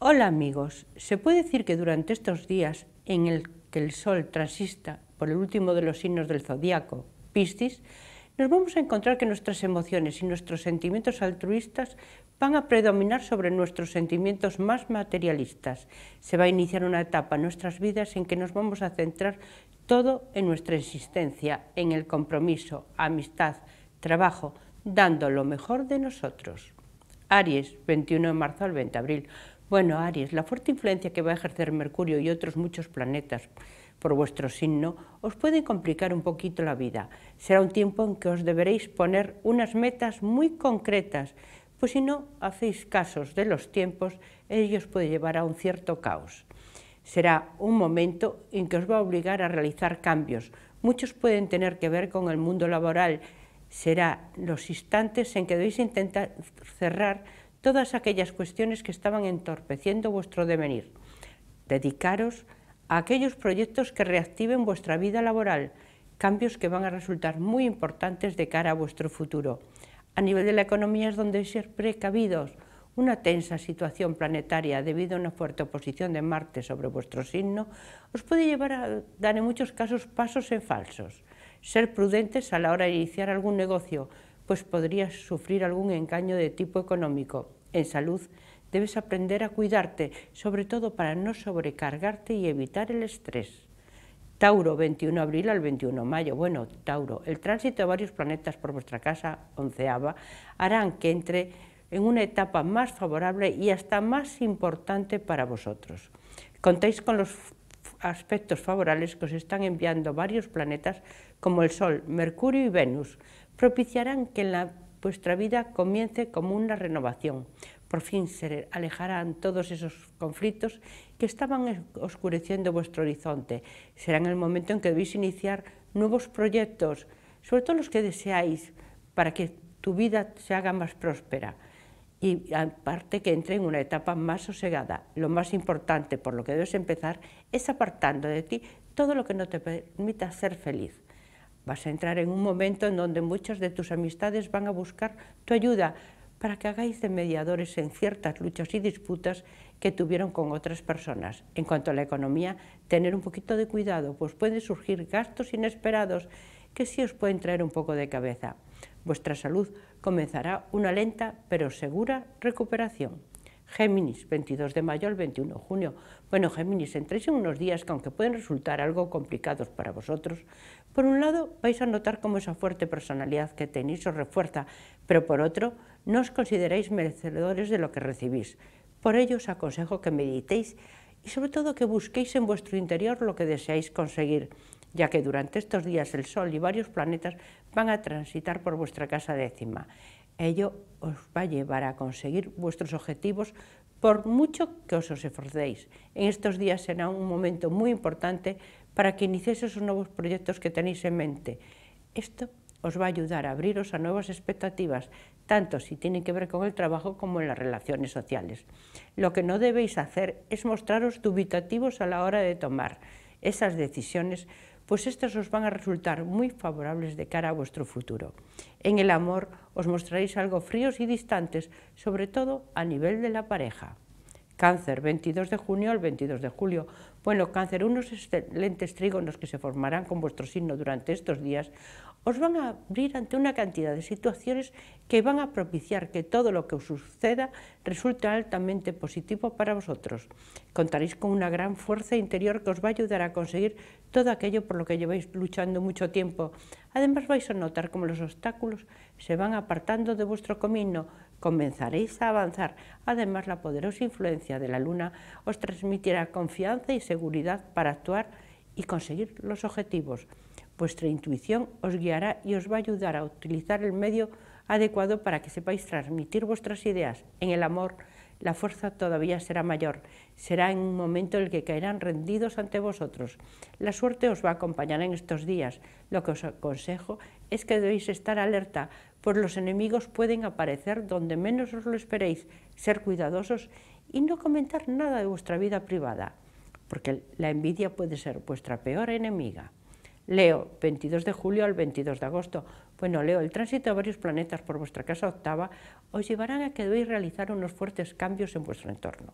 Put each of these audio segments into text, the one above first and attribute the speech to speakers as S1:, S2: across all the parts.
S1: Hola amigos, se puede decir que durante estos días en el que el Sol transista por el último de los signos del zodiaco, Piscis, nos vamos a encontrar que nuestras emociones y nuestros sentimientos altruistas van a predominar sobre nuestros sentimientos más materialistas. Se va a iniciar una etapa en nuestras vidas en que nos vamos a centrar todo en nuestra existencia, en el compromiso, amistad, trabajo, dando lo mejor de nosotros. Aries, 21 de marzo al 20 de abril. Bueno, Aries, la fuerte influencia que va a ejercer Mercurio y otros muchos planetas por vuestro signo os puede complicar un poquito la vida. Será un tiempo en que os deberéis poner unas metas muy concretas, pues si no hacéis casos de los tiempos, ello os puede llevar a un cierto caos. Será un momento en que os va a obligar a realizar cambios. Muchos pueden tener que ver con el mundo laboral. Será los instantes en que debéis intentar cerrar todas aquellas cuestiones que estaban entorpeciendo vuestro devenir. Dedicaros a aquellos proyectos que reactiven vuestra vida laboral, cambios que van a resultar muy importantes de cara a vuestro futuro. A nivel de la economía es donde ser precavidos. Una tensa situación planetaria debido a una fuerte oposición de Marte sobre vuestro signo os puede llevar a dar en muchos casos pasos en falsos. Ser prudentes a la hora de iniciar algún negocio, pues podrías sufrir algún engaño de tipo económico. En salud, debes aprender a cuidarte, sobre todo para no sobrecargarte y evitar el estrés. Tauro, 21 de abril al 21 de mayo. Bueno, Tauro, el tránsito de varios planetas por vuestra casa onceava harán que entre en una etapa más favorable y hasta más importante para vosotros. Contáis con los aspectos favorables que os están enviando varios planetas como el Sol, Mercurio y Venus, propiciarán que la, vuestra vida comience como una renovación. Por fin se alejarán todos esos conflictos que estaban oscureciendo vuestro horizonte. en el momento en que debéis iniciar nuevos proyectos, sobre todo los que deseáis, para que tu vida se haga más próspera y aparte que entre en una etapa más sosegada. Lo más importante por lo que debes empezar es apartando de ti todo lo que no te permita ser feliz. Vas a entrar en un momento en donde muchas de tus amistades van a buscar tu ayuda para que hagáis de mediadores en ciertas luchas y disputas que tuvieron con otras personas. En cuanto a la economía, tener un poquito de cuidado, pues pueden surgir gastos inesperados que sí os pueden traer un poco de cabeza. Vuestra salud comenzará una lenta pero segura recuperación. Géminis, 22 de mayo al 21 de junio. Bueno, Géminis, entréis en unos días que aunque pueden resultar algo complicados para vosotros, por un lado vais a notar cómo esa fuerte personalidad que tenéis os refuerza, pero por otro no os consideráis merecedores de lo que recibís. Por ello os aconsejo que meditéis y sobre todo que busquéis en vuestro interior lo que deseáis conseguir, ya que durante estos días el Sol y varios planetas van a transitar por vuestra casa décima. Ello os va a llevar a conseguir vuestros objetivos por mucho que os, esforcéis. En estos días será un momento muy importante para que iniciéis esos nuevos proyectos que tenéis en mente. Esto os va a ayudar a abriros a nuevas expectativas, tanto si tienen que ver con el trabajo como en las relaciones sociales. Lo que no debéis hacer es mostraros dubitativos a la hora de tomar esas decisiones pues estos os van a resultar muy favorables de cara a vuestro futuro. En el amor os mostraréis algo fríos y distantes, sobre todo a nivel de la pareja. Cáncer, 22 de junio al 22 de julio. Bueno, cáncer, unos excelentes trígonos que se formarán con vuestro signo durante estos días os van a abrir ante una cantidad de situaciones que van a propiciar que todo lo que os suceda resulte altamente positivo para vosotros. Contaréis con una gran fuerza interior que os va a ayudar a conseguir todo aquello por lo que lleváis luchando mucho tiempo. Además vais a notar cómo los obstáculos se van apartando de vuestro camino, comenzaréis a avanzar. Además la poderosa influencia de la luna os transmitirá confianza y seguridad para actuar y conseguir los objetivos. Vuestra intuición os guiará y os va a ayudar a utilizar el medio adecuado para que sepáis transmitir vuestras ideas. En el amor, la fuerza todavía será mayor. Será en un momento en el que caerán rendidos ante vosotros. La suerte os va a acompañar en estos días. Lo que os aconsejo es que debéis estar alerta, pues los enemigos pueden aparecer donde menos os lo esperéis. Ser cuidadosos y no comentar nada de vuestra vida privada, porque la envidia puede ser vuestra peor enemiga. Leo, 22 de julio al 22 de agosto. Bueno, Leo, el tránsito de varios planetas por vuestra casa octava os llevará a que debéis realizar unos fuertes cambios en vuestro entorno.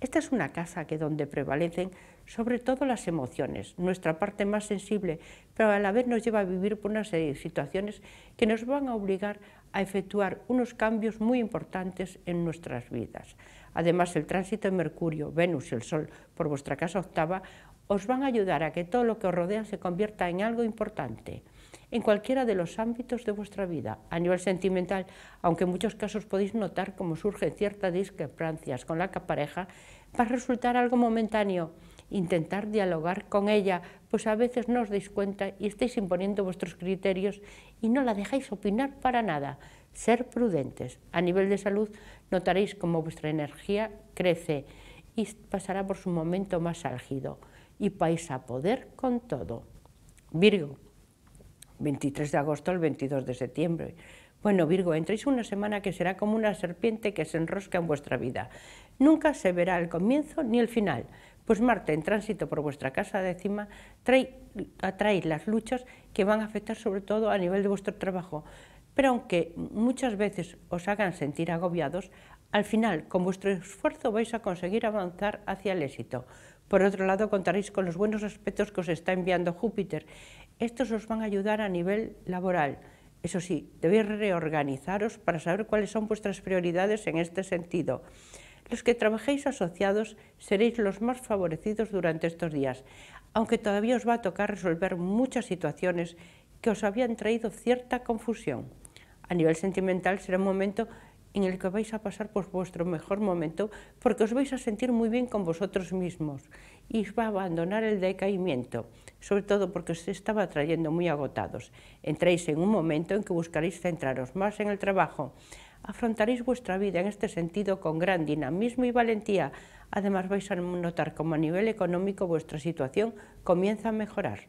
S1: Esta es una casa que donde prevalecen sobre todo las emociones, nuestra parte más sensible, pero a la vez nos lleva a vivir por una serie de situaciones que nos van a obligar a efectuar unos cambios muy importantes en nuestras vidas. Además, el tránsito de Mercurio, Venus y el Sol por vuestra casa octava os van a ayudar a que todo lo que os rodea se convierta en algo importante en cualquiera de los ámbitos de vuestra vida, a nivel sentimental, aunque en muchos casos podéis notar cómo surgen ciertas discrepancias con la pareja, va a resultar algo momentáneo. Intentar dialogar con ella, pues a veces no os dais cuenta y estáis imponiendo vuestros criterios y no la dejáis opinar para nada. Ser prudentes. A nivel de salud notaréis cómo vuestra energía crece y pasará por su momento más álgido y vais a poder con todo. Virgo, 23 de agosto al 22 de septiembre. Bueno, Virgo, entréis una semana que será como una serpiente que se enrosca en vuestra vida. Nunca se verá el comienzo ni el final, pues Marte, en tránsito por vuestra casa décima, trae, atrae las luchas que van a afectar sobre todo a nivel de vuestro trabajo. Pero aunque muchas veces os hagan sentir agobiados, al final, con vuestro esfuerzo vais a conseguir avanzar hacia el éxito. Por otro lado, contaréis con los buenos aspectos que os está enviando Júpiter. Estos os van a ayudar a nivel laboral. Eso sí, debéis reorganizaros para saber cuáles son vuestras prioridades en este sentido. Los que trabajéis asociados seréis los más favorecidos durante estos días, aunque todavía os va a tocar resolver muchas situaciones que os habían traído cierta confusión. A nivel sentimental será un momento en el que vais a pasar por pues, vuestro mejor momento porque os vais a sentir muy bien con vosotros mismos y os va a abandonar el decaimiento, sobre todo porque os estaba trayendo muy agotados. Entréis en un momento en que buscaréis centraros más en el trabajo. Afrontaréis vuestra vida en este sentido con gran dinamismo y valentía. Además vais a notar como a nivel económico vuestra situación comienza a mejorar.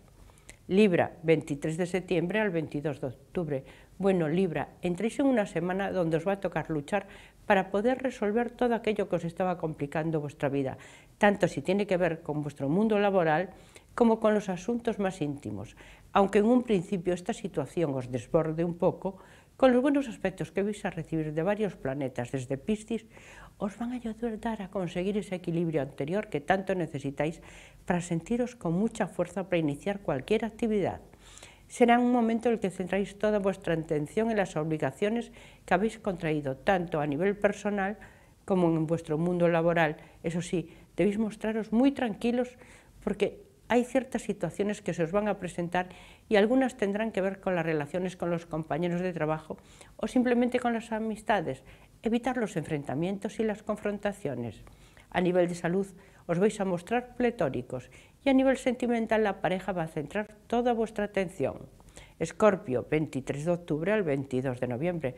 S1: Libra, 23 de septiembre al 22 de octubre. Bueno, Libra, entréis en una semana donde os va a tocar luchar para poder resolver todo aquello que os estaba complicando vuestra vida, tanto si tiene que ver con vuestro mundo laboral como con los asuntos más íntimos. Aunque en un principio esta situación os desborde un poco, con los buenos aspectos que vais a recibir de varios planetas desde Piscis, os van a ayudar a conseguir ese equilibrio anterior que tanto necesitáis para sentiros con mucha fuerza para iniciar cualquier actividad será un momento en el que centráis toda vuestra atención en las obligaciones que habéis contraído, tanto a nivel personal como en vuestro mundo laboral. Eso sí, debéis mostraros muy tranquilos porque hay ciertas situaciones que se os van a presentar y algunas tendrán que ver con las relaciones con los compañeros de trabajo o simplemente con las amistades. Evitar los enfrentamientos y las confrontaciones. A nivel de salud, os vais a mostrar pletóricos y a nivel sentimental la pareja va a centrar toda vuestra atención. Escorpio, 23 de octubre al 22 de noviembre.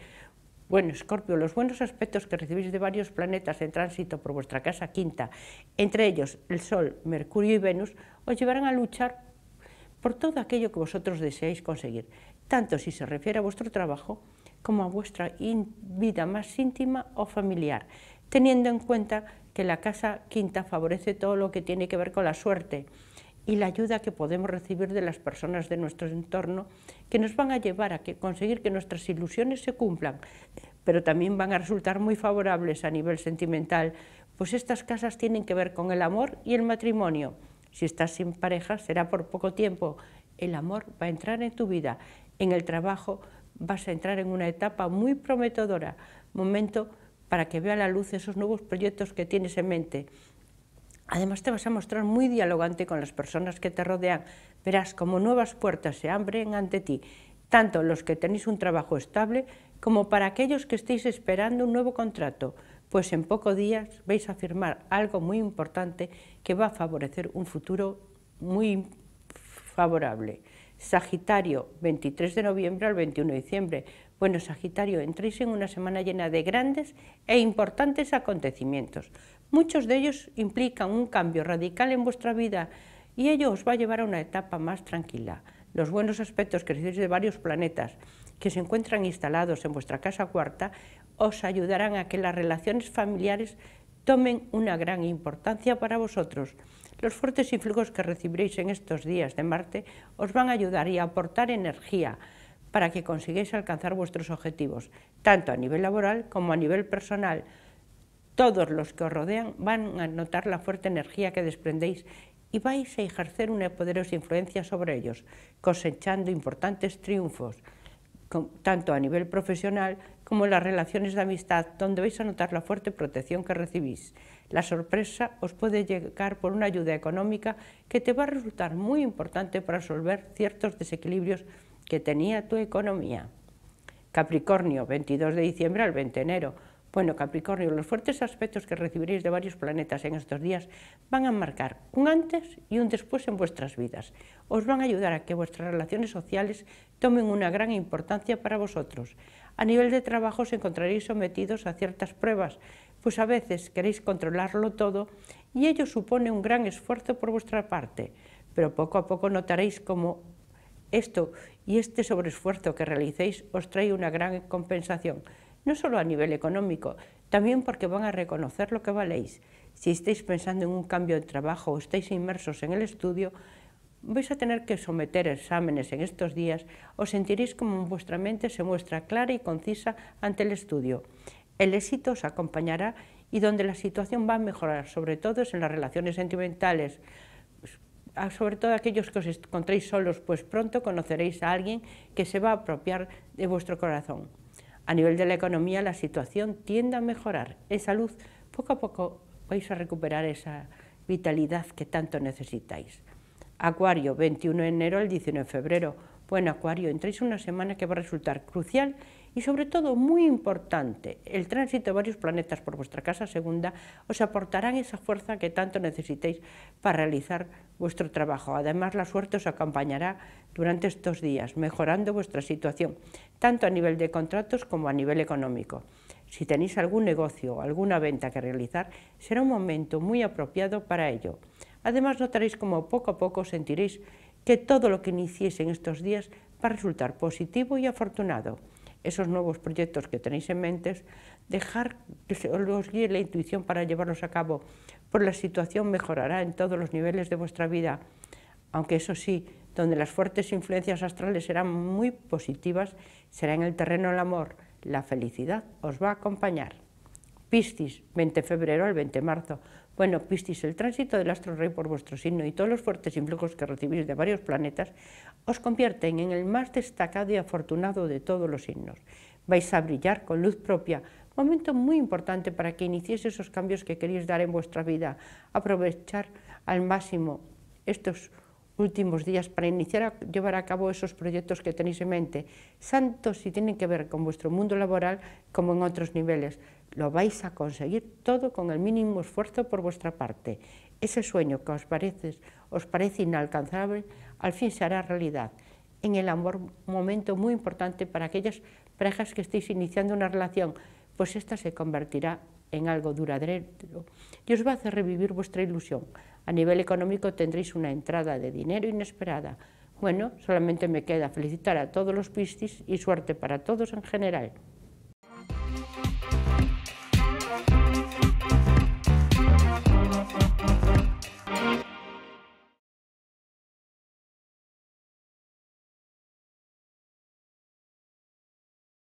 S1: Bueno, Escorpio, los buenos aspectos que recibís de varios planetas en tránsito por vuestra casa quinta, entre ellos el Sol, Mercurio y Venus, os llevarán a luchar por todo aquello que vosotros deseáis conseguir, tanto si se refiere a vuestro trabajo como a vuestra vida más íntima o familiar, teniendo en cuenta que la casa quinta favorece todo lo que tiene que ver con la suerte y la ayuda que podemos recibir de las personas de nuestro entorno que nos van a llevar a conseguir que nuestras ilusiones se cumplan, pero también van a resultar muy favorables a nivel sentimental, pues estas casas tienen que ver con el amor y el matrimonio. Si estás sin pareja será por poco tiempo, el amor va a entrar en tu vida, en el trabajo vas a entrar en una etapa muy prometedora, momento para que vea la luz esos nuevos proyectos que tienes en mente. Además te vas a mostrar muy dialogante con las personas que te rodean. Verás como nuevas puertas se abren ante ti, tanto los que tenéis un trabajo estable como para aquellos que estéis esperando un nuevo contrato, pues en pocos días vais a firmar algo muy importante que va a favorecer un futuro muy favorable. Sagitario, 23 de noviembre al 21 de diciembre. Bueno, Sagitario, entréis en una semana llena de grandes e importantes acontecimientos. Muchos de ellos implican un cambio radical en vuestra vida y ello os va a llevar a una etapa más tranquila. Los buenos aspectos que recibís de varios planetas que se encuentran instalados en vuestra casa cuarta os ayudarán a que las relaciones familiares tomen una gran importancia para vosotros. Los fuertes influjos que recibiréis en estos días de Marte os van a ayudar y a aportar energía para que consigáis alcanzar vuestros objetivos, tanto a nivel laboral como a nivel personal. Todos los que os rodean van a notar la fuerte energía que desprendéis y vais a ejercer una poderosa influencia sobre ellos, cosechando importantes triunfos tanto a nivel profesional como en las relaciones de amistad, donde vais a notar la fuerte protección que recibís. La sorpresa os puede llegar por una ayuda económica que te va a resultar muy importante para resolver ciertos desequilibrios que tenía tu economía. Capricornio, 22 de diciembre al 20 de enero bueno, Capricornio, los fuertes aspectos que recibiréis de varios planetas en estos días van a marcar un antes y un después en vuestras vidas. Os van a ayudar a que vuestras relaciones sociales tomen una gran importancia para vosotros. A nivel de trabajo os encontraréis sometidos a ciertas pruebas, pues a veces queréis controlarlo todo y ello supone un gran esfuerzo por vuestra parte, pero poco a poco notaréis cómo esto y este sobreesfuerzo que realicéis os trae una gran compensación no solo a nivel económico, también porque van a reconocer lo que valéis. Si estáis pensando en un cambio de trabajo o estáis inmersos en el estudio, vais a tener que someter exámenes en estos días, o sentiréis como vuestra mente se muestra clara y concisa ante el estudio. El éxito os acompañará y donde la situación va a mejorar, sobre todo en las relaciones sentimentales, pues, ah, sobre todo aquellos que os encontréis solos, pues pronto conoceréis a alguien que se va a apropiar de vuestro corazón. A nivel de la economía la situación tiende a mejorar. Esa luz, poco a poco vais a recuperar esa vitalidad que tanto necesitáis. Acuario, 21 de enero al 19 de febrero. Bueno, Acuario, entréis una semana que va a resultar crucial y sobre todo, muy importante, el tránsito de varios planetas por vuestra casa segunda os aportarán esa fuerza que tanto necesitéis para realizar vuestro trabajo. Además, la suerte os acompañará durante estos días, mejorando vuestra situación, tanto a nivel de contratos como a nivel económico. Si tenéis algún negocio o alguna venta que realizar, será un momento muy apropiado para ello. Además, notaréis como poco a poco sentiréis que todo lo que iniciéis en estos días va a resultar positivo y afortunado esos nuevos proyectos que tenéis en mente, dejar que os guíe la intuición para llevarlos a cabo, por pues la situación mejorará en todos los niveles de vuestra vida, aunque eso sí, donde las fuertes influencias astrales serán muy positivas, será en el terreno del amor, la felicidad os va a acompañar. Piscis, 20 de febrero al 20 de marzo, bueno, Pistis, el tránsito del astro rey por vuestro signo y todos los fuertes influjos que recibís de varios planetas os convierten en el más destacado y afortunado de todos los signos. Vais a brillar con luz propia, momento muy importante para que iniciéis esos cambios que queréis dar en vuestra vida. Aprovechar al máximo estos últimos días para iniciar a llevar a cabo esos proyectos que tenéis en mente, santos si tienen que ver con vuestro mundo laboral como en otros niveles. Lo vais a conseguir todo con el mínimo esfuerzo por vuestra parte. Ese sueño que os parece, os parece inalcanzable, al fin se hará realidad. En el amor, momento muy importante para aquellas parejas que estéis iniciando una relación, pues esta se convertirá en algo duradero, os va a hacer revivir vuestra ilusión. A nivel económico tendréis una entrada de dinero inesperada. Bueno, solamente me queda felicitar a todos los pistis y suerte para todos en general.